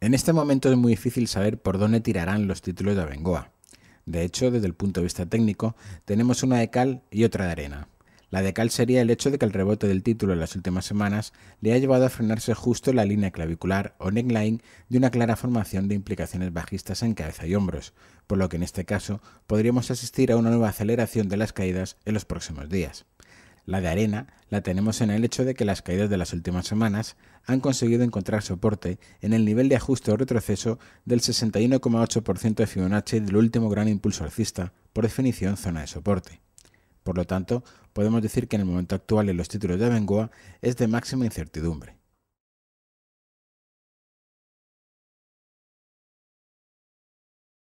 En este momento es muy difícil saber por dónde tirarán los títulos de Abengoa. De hecho, desde el punto de vista técnico, tenemos una de cal y otra de arena. La de cal sería el hecho de que el rebote del título en las últimas semanas le ha llevado a frenarse justo la línea clavicular o neckline de una clara formación de implicaciones bajistas en cabeza y hombros, por lo que en este caso podríamos asistir a una nueva aceleración de las caídas en los próximos días la de arena, la tenemos en el hecho de que las caídas de las últimas semanas han conseguido encontrar soporte en el nivel de ajuste o retroceso del 61,8% de Fibonacci del último gran impulso alcista, por definición zona de soporte. Por lo tanto, podemos decir que en el momento actual en los títulos de Bengoa es de máxima incertidumbre.